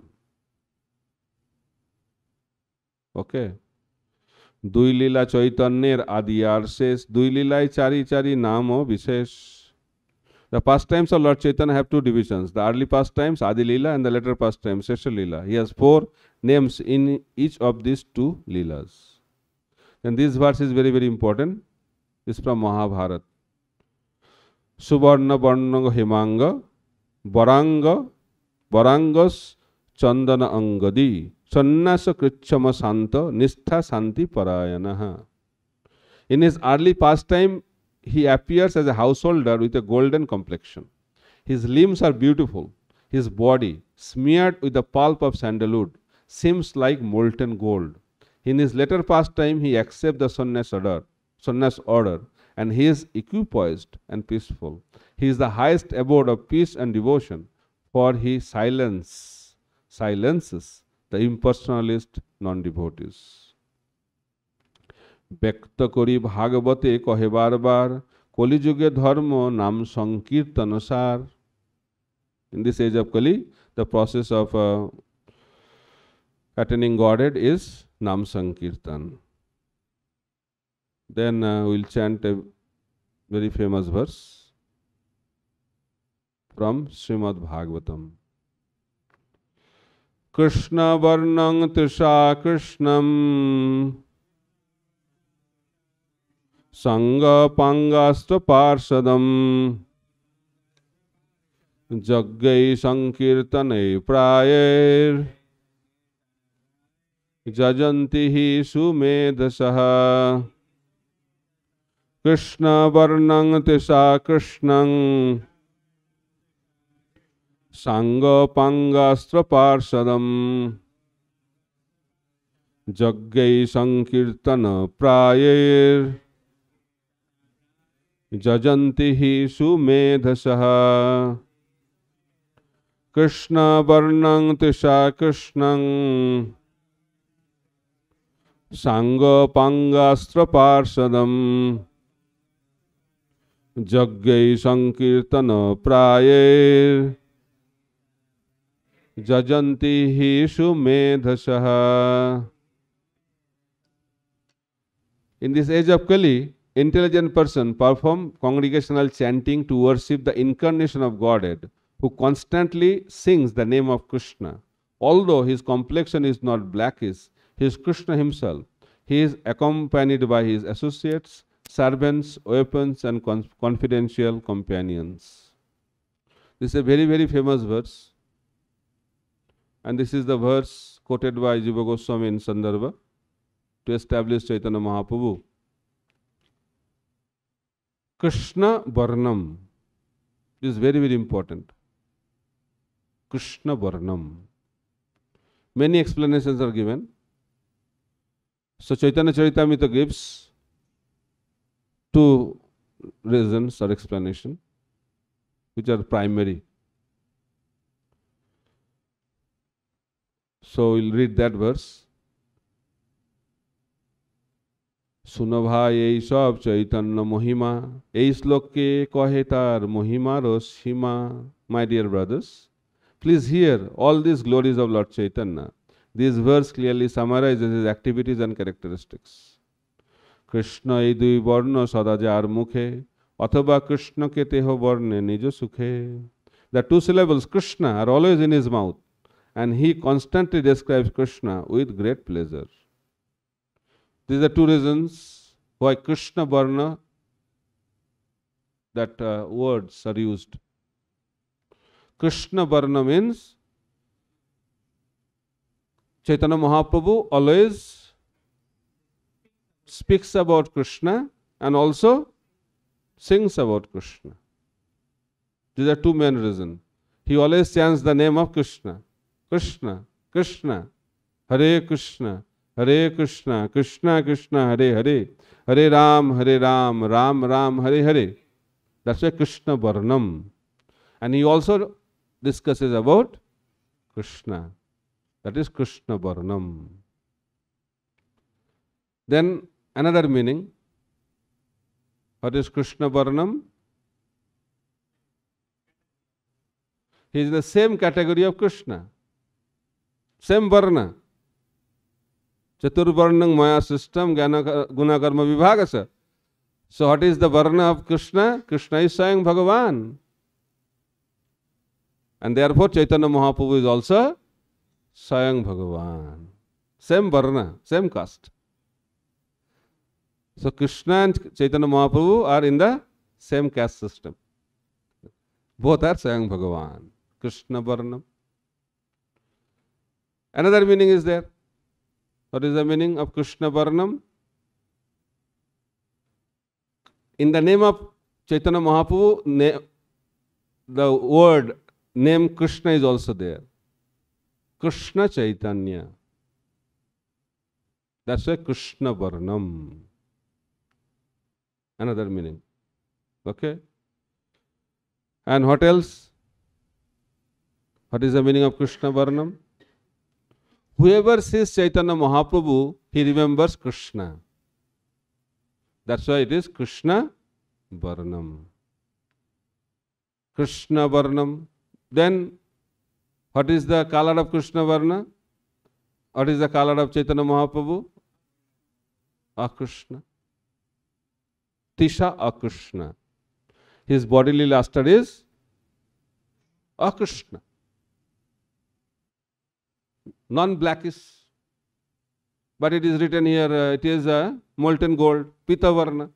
Okay, দুই লীলা চৈতন্যের আদি আর Chari দুই লীলায় চারি The past times of Lord Chaitanya have two divisions the early past times Adi and the later past times Shesha He has four names in each of these two Leelas. And this verse is very, very important. It's from Mahabharata. सुवर्ण वर्ण हिमांग वरांग वरांगस चंदन अंगदी सन्यास कृच्छम शांत निष्ठा शांति परायण in his early pastime he appears as a householder with a golden complexion his limbs are beautiful his body smeared with the pulp of sandalwood seems like molten gold in his latter pastime he accept the sannyas order sannyas order and he is equipoised and peaceful. He is the highest abode of peace and devotion, for he silence, silences the impersonalist non-devotees. ব্যক্ত করি ভাগবতে কহে বারবার কলিযুগে ধর্ম নাম সংকীর্তন সার in this age of Kali, the process of uh, attaining Godhead is Nam Sankirtan. Then uh, we'll chant a very famous verse from Srimad Bhagavatam. Krishna Varnang कृष्णवर्णं तृषाकृष्णम् सङ्गपाङ्गास्त्वपार्षदम् जग्गै सङ्कीर्तनै प्रायैर् जजन्ति हि सुमेधसः कृष्णवर्णं तिसा कृष्णं साङ्गपाङ्गास्त्रपार्षदम् यज्ञै सङ्कीर्तनप्रायैर्जन्ति हि सुमेधसः कृष्णवर्णं तिसा कृष्णं साङ्गपाङ्गास्त्रपार्षदम् यज्ञ संकर्तन प्राए जजंती ही सुमेधश in this age of Kali intelligent person perform congregational chanting to worship the incarnation of Godhead who constantly sings the name of Krishna although his complexion is not black is his Krishna himself he is accompanied by his associates servants, weapons, and confidential companions. This is a very, very famous verse. And this is the verse quoted by Jiva Goswami in Sandarbha to establish Chaitanya Mahaprabhu. Krishna Varnam is very, very important. Krishna Varnam. Many explanations are given. So Chaitanya Charitamrita gives two reasons or explanation which are primary so we'll read that verse सुनो भाई सब चैतन्य महिमा ये श्लोक के कहे तार महिमार सीमा my dear brothers please hear all this glories of lord Chaitanya this verse clearly summarise his activities and characteristics Krishna युई वर्ण सदा जार मुखे अथवा कृष्ण के तेह वर्णे निज सुखे the two syllables Krishna are always in his mouth and he constantly describe Krishna with great pleasure these the two reason why Krishna varna that words are use Krishna varna means Chaitanya Mahaprabhu always speaks about Krishna and also sings about Krishna. These are two main reasons. He always chants the name of Krishna. Krishna, Krishna, Hare Krishna, Hare Krishna, Krishna Krishna, Hare Hare, Hare Ram, Hare Ram, Ram Ram, Hare Hare. That's why Krishna Varnam. And he also discusses about Krishna. That is Krishna Varnam. Then Another meaning, what is Krishna Varnam? He is the same category of Krishna, same Varna. Chaturvarnam Maya system Guna Karma Vibhaga sir. So what is the Varna of Krishna? Krishna is saying Bhagavan. And therefore Chaitanya Mahaprabhu is also Sayang Bhagavan. Same Varna, same caste. So Krishna and Chaitanya Mahaprabhu are in the same caste system. Both are Swayam Bhagavan. Krishna Varnam. Another meaning is there. What is the meaning of Krishna Varnam? In the name of Chaitanya Mahaprabhu, the word name Krishna is also there. Krishna Chaitanya. That's why Krishna Varnam. another meaning okay and what else what is the meaning of krishna varnam whoever sees chaitanya mahaprabhu he remembers krishna that's why it is krishna varnam krishna varnam then what is the color of krishna varna what is the color of chaitanya mahaprabhu ah krishna Tisha Akushna. His bodily luster is Akushna. Non blackish. But it is written here, uh, it is uh, molten gold, Pitavarna.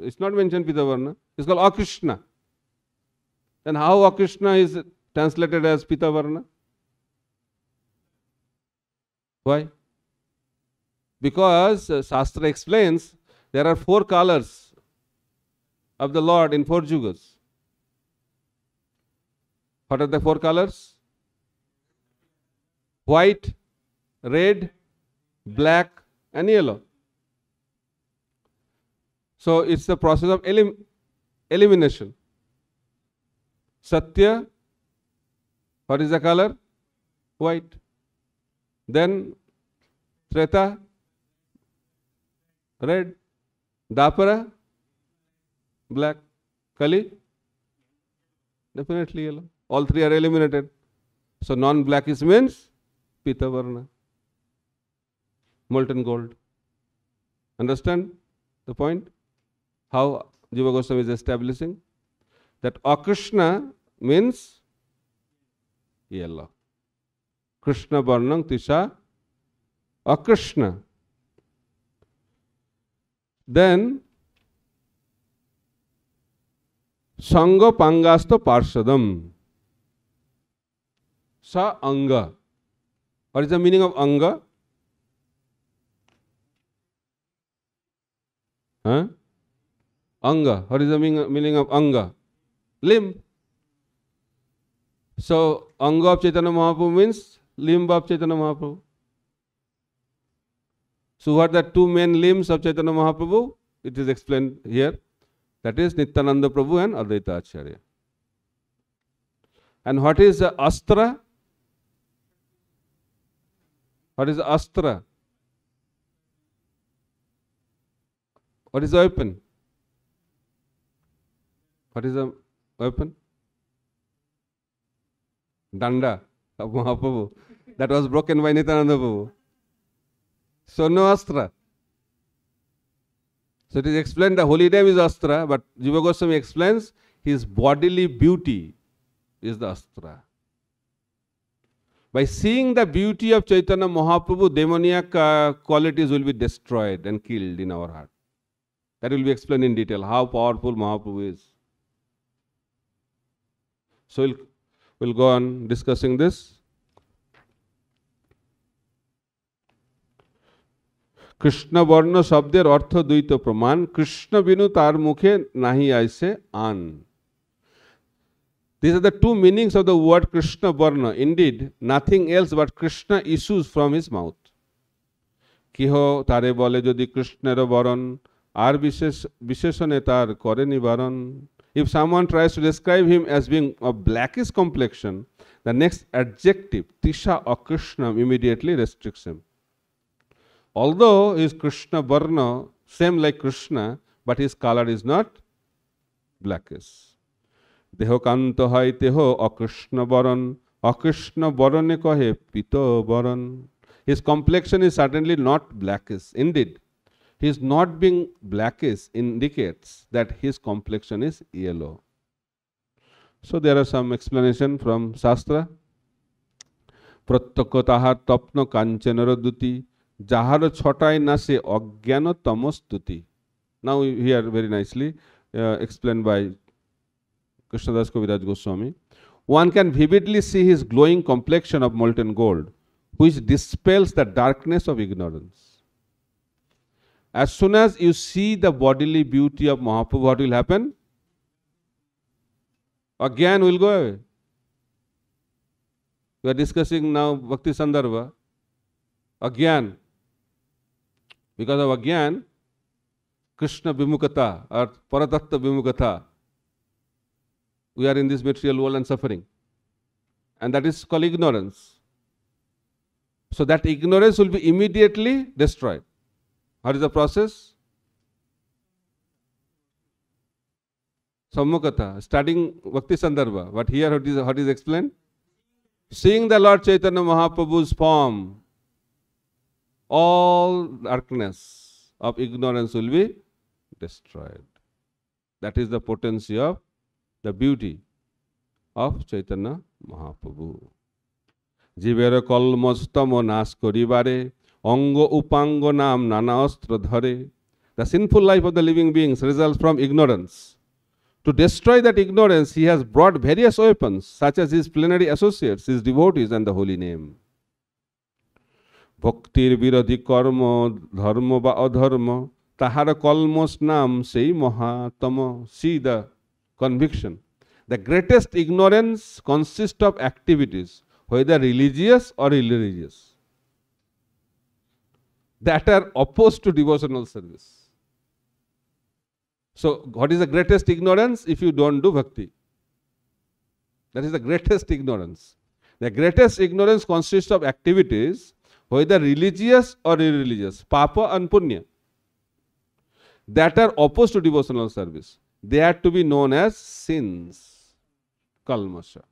It's not mentioned Pitavarna, it's called Akushna. Then how Akushna is translated as Pitavarna? Why? Because uh, Shastra explains there are four colors of the Lord in four jugas. What are the four colors? White, red, black, and yellow. So it's the process of elim elimination. Satya, what is the color? White. Then Treta, red. Dapara, black. Kali? Definitely yellow. All three are eliminated. So non is means Pita Varna. Molten gold. Understand the point? How Jiva Goswami is establishing? That Akushna means yellow. Krishna Varnam Tisha Akushna. Then संग पांगास्त पार्षद स अंग और is the meaning of अंग अंग और is the meaning of अंग limb so anga of Chaitanya Mahaprabhu means limb of Chaitanya Mahaprabhu so were the two main limbs of Chaitanya Mahaprabhu it is explain here That is Nityananda Prabhu and Advaita Acharya. And what is the Astra? What is the Astra? What is the weapon? What is the weapon? Danda of Mahaprabhu. That was broken by Nityananda Prabhu. So no Astra. So it is explained the holy name is Astra, but Jiva Goswami explains his bodily beauty is the Astra. By seeing the beauty of Chaitanya Mahaprabhu, demoniac uh, qualities will be destroyed and killed in our heart. That will be explained in detail how powerful Mahaprabhu is. So we'll, we'll go on discussing this. কৃষ্ণবর্ণ শব্দের অর্থ দ্বৈত প্রমাণ কৃষ্ণ বিনু তার মুখে নাহি আইসে আন These are the two meanings of the word Krishna Varna. Indeed, nothing else but Krishna issues from his mouth. কেহ তারে বলে যদি কৃষ্ণের বরণ আর বিশেষ বিশেষণে তার করে নিবারণ if someone tries to describe him as being a black his complexion the next adjective তিসা অকৃষ্ণম immediately restriction although he is Krishna Varna, same like Krishna, but his color is not blackish. দেহকান্ত হয় তেহ অকৃষ্ণ বরণ অকৃষ্ণ বরণে কহে পিত বরণ his complexion is certainly not blackish. Indeed, his not being blackish indicates that his complexion is yellow. So there are some explanation from Shastra. প্রত্যক্ষ তাহার তপ্ন কাঞ্চনের দ্যুতি जहार छटाए ना से अज्ञानतम स्तुति now here very nicely explain by Krishnadas Kaviraj Goswami one can vividly see his glowing complexion of molten gold which dispels the darkness of ignorance as soon as you see the bodily beauty of Mahaprabhu what will happen अज्ञान will go away you are discussing now Bhakti Sandarbha अज्ञान Because of again, Krishna Bimukata or Paratatta Bimukata, we are in this material world and suffering. And that is called ignorance. So that ignorance will be immediately destroyed. What is the process? Sammukata, studying Bhakti Sandarbha. But here, what is, what is explained? Seeing the Lord Chaitanya Mahaprabhu's form all darkness of ignorance will be destroyed. That is the potency of the beauty of Chaitanya Mahaprabhu. জীবের কলমস্তম নাশ করিবারে অঙ্গ উপাঙ্গ নাম নানা অস্ত্র ধরে the sinful life of the living beings result from ignorance To destroy that ignorance, he has brought various weapons, such as his plenary associates, his devotees, and the holy name. ভক্তির বিরোধী কর্ম ধর্ম বা অধর্ম তাহার কলমস নাম সেই মহাতম see the conviction the greatest ignorance consist of activities whether religious or irreligious that are opposed to devotional service so what is the greatest ignorance if you don't do bhakti that is the greatest ignorance the greatest ignorance consists of activities whether religious or irreligious, papa and punya, that are opposed to devotional service, they are to be known as sins. Kalmasha.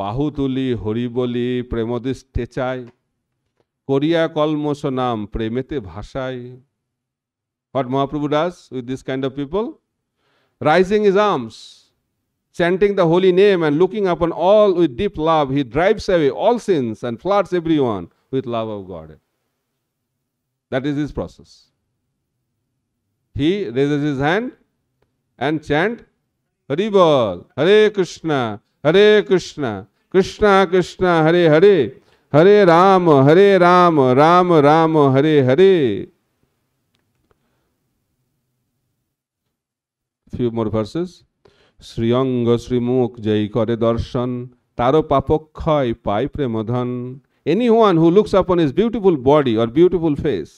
বাহুতুলি হরিবলি প্রেমদিষ্ঠে চাই করিয়া কলমস নাম প্রেমেতে ভাষায় what Mahaprabhu does with this kind of people raising his arms chanting the holy name and looking upon all with deep love, he drives away all sins and floods everyone with love of God. That is his process. He raises his hand and chant Hari Bol, Hare Krishna, Hare Krishna, Krishna Krishna, Hare Hare, Hare Rama, Hare Rama, Rama Rama, Hare Hare. Few more verses. শ্রীঅঙ্গ শ্রীমুখ যেই করে দর্শন তারও পাপক্ষয় পায় প্রেমধন anyone who looks upon his beautiful body or beautiful face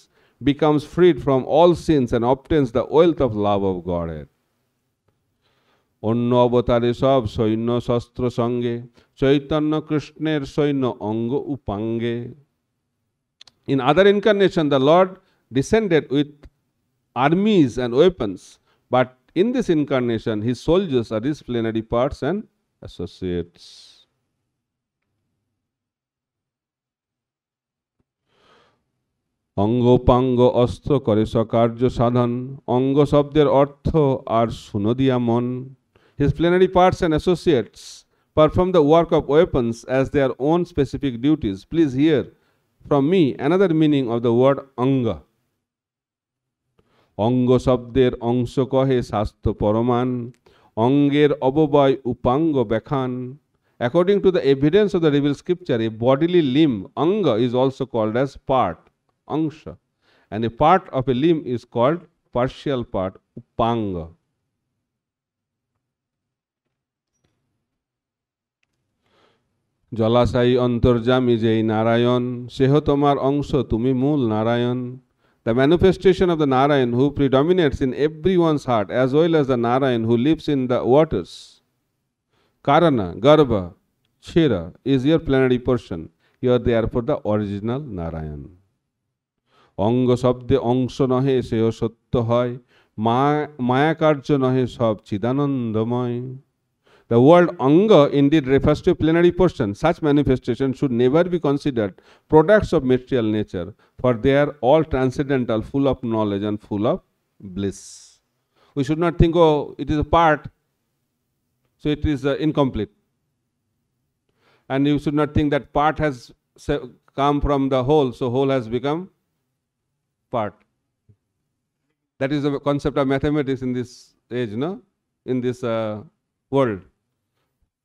becomes freed from all all and obtains the wealth of love of God এর অন্য অবতারে সব সৈন্য শস্ত্র সঙ্গে চৈতন্য কৃষ্ণের সৈন্য অঙ্গ উপাঙ্গে in other incarnation the lord descended with armies and weapons but In this incarnation, his soldiers are his plenary parts and associates. অঙ্গপাঙ্গ অস্ত্র করে সকার্য সাধন anga শব্দের অর্থ আর সুনদিয়া মন His plenary parts and associates perform the work of weapons as their own specific duties. Please hear from me another meaning of the word anga. অঙ্গ শব্দের অংশ কহে স্বাস্থ্য পরমাণ অঙ্গের অববয় উপাঙ্গ ব্যাখান according to the evidence of the revealed scripture a bodily limb anga is also called as part ansha and a part of a limb is called partial part upanga জলাশয়ী অন্তর্জামী যেই নারায়ণ সেহ তোমার অংশ তুমি মূল Narayan The manifestation of the Narayan who predominates in everyone's heart as well as the Narayan who lives in the waters. Karana, Garba, Chira is your planetary portion. You are there for the original Narayan. অঙ্গ শব্দে অংশ নহে সেও সত্য হয় Maya কার্য নহে সব চিদানন্দময় the word anga indeed refers to a plenary portion. Such manifestations should never be considered products of material nature, for they are all transcendental, full of knowledge and full of bliss. We should not think, oh, it is a part, so it is uh, incomplete. And you should not think that part has come from the whole, so whole has become part. That is the concept of mathematics in this age, no? In this uh, world.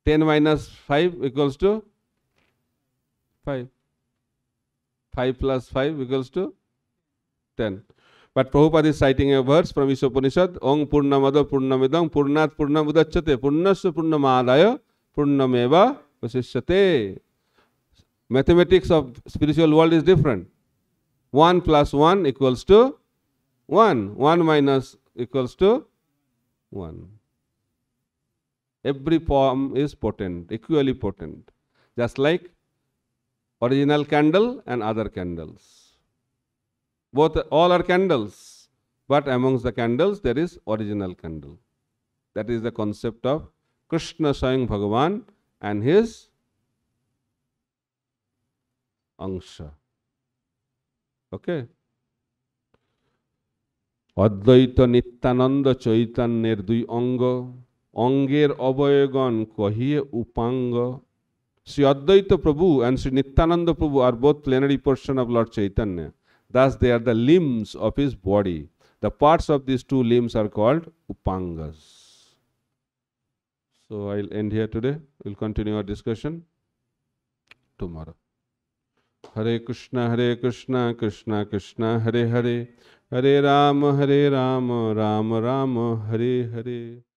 Ten minus five equals to five five plus five equals to ten But Prabhupada is citing a verse from Ishopanishad, Om Purnamada Purnamidam Purnat Purnamudachate Purnasya Purnamadaya Purnameva Vasishyate. Mathematics of spiritual world is different. 1 plus 1 equals to 1. 1 minus equals to 1. Every form is potent, equally potent, just like original candle and other candles. Both all are candles, but amongst the candles there is original candle. That is the concept of Krishna Swayam Bhagavan and his Angsha. Okay? অদ্বৈত নিত্যানন্দ চৈতন্যের দুই অঙ্গ अंगेर अवयगण कहिए उपांग Shri Advaita Prabhu and Shri Nityananda Prabhu are both plenary person of lord Chaitanya thus they are the limbs of his body the parts of this two limbs are called उपांगस so I end here today will continue our discussion tomorrow Hare Krishna Hare Krishna Krishna Krishna Hare Hare Hare Rama Hare Rama Rama Rama Hare Hare